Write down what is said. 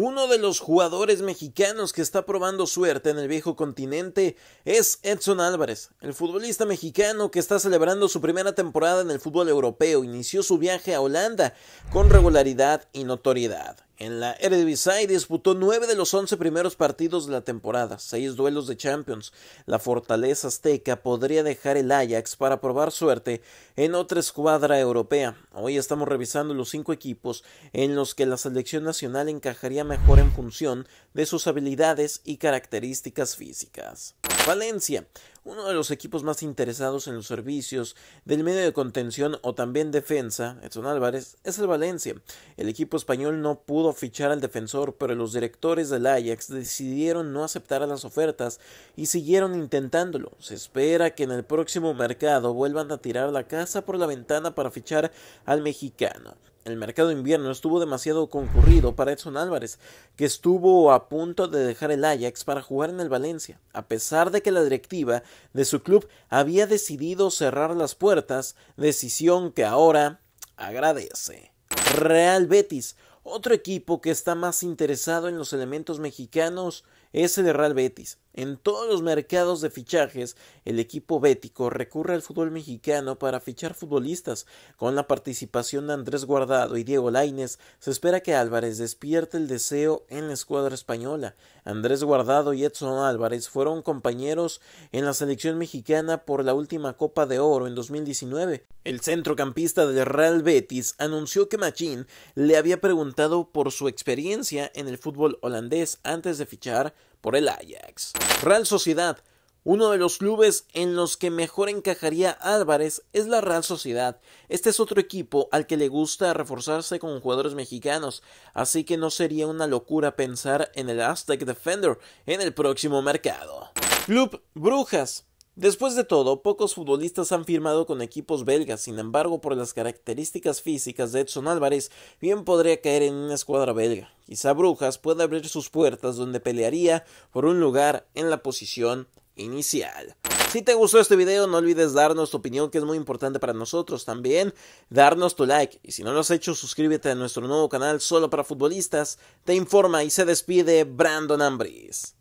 Uno de los jugadores mexicanos que está probando suerte en el viejo continente es Edson Álvarez, el futbolista mexicano que está celebrando su primera temporada en el fútbol europeo. Inició su viaje a Holanda con regularidad y notoriedad. En la Eredivisie disputó nueve de los once primeros partidos de la temporada, seis duelos de Champions. La fortaleza azteca podría dejar el Ajax para probar suerte en otra escuadra europea. Hoy estamos revisando los cinco equipos en los que la selección nacional encajaría mejor en función de sus habilidades y características físicas. Valencia uno de los equipos más interesados en los servicios del medio de contención o también defensa, Edson Álvarez, es el Valencia. El equipo español no pudo fichar al defensor, pero los directores del Ajax decidieron no aceptar las ofertas y siguieron intentándolo. Se espera que en el próximo mercado vuelvan a tirar la casa por la ventana para fichar al mexicano. El mercado invierno estuvo demasiado concurrido para Edson Álvarez, que estuvo a punto de dejar el Ajax para jugar en el Valencia, a pesar de que la directiva de su club había decidido cerrar las puertas, decisión que ahora agradece. Real Betis. Otro equipo que está más interesado en los elementos mexicanos es el Real Betis. En todos los mercados de fichajes, el equipo bético recurre al fútbol mexicano para fichar futbolistas. Con la participación de Andrés Guardado y Diego Lainez, se espera que Álvarez despierte el deseo en la escuadra española. Andrés Guardado y Edson Álvarez fueron compañeros en la selección mexicana por la última Copa de Oro en 2019. El centrocampista del Real Betis anunció que Machín le había preguntado por su experiencia en el fútbol holandés antes de fichar por el Ajax. Real Sociedad uno de los clubes en los que mejor encajaría Álvarez es la Real Sociedad. Este es otro equipo al que le gusta reforzarse con jugadores mexicanos, así que no sería una locura pensar en el Aztec Defender en el próximo mercado. Club Brujas Después de todo, pocos futbolistas han firmado con equipos belgas, sin embargo, por las características físicas de Edson Álvarez, bien podría caer en una escuadra belga. Quizá Brujas pueda abrir sus puertas donde pelearía por un lugar en la posición inicial. Si te gustó este video no olvides darnos tu opinión que es muy importante para nosotros también, darnos tu like y si no lo has hecho suscríbete a nuestro nuevo canal solo para futbolistas, te informa y se despide Brandon Ambris.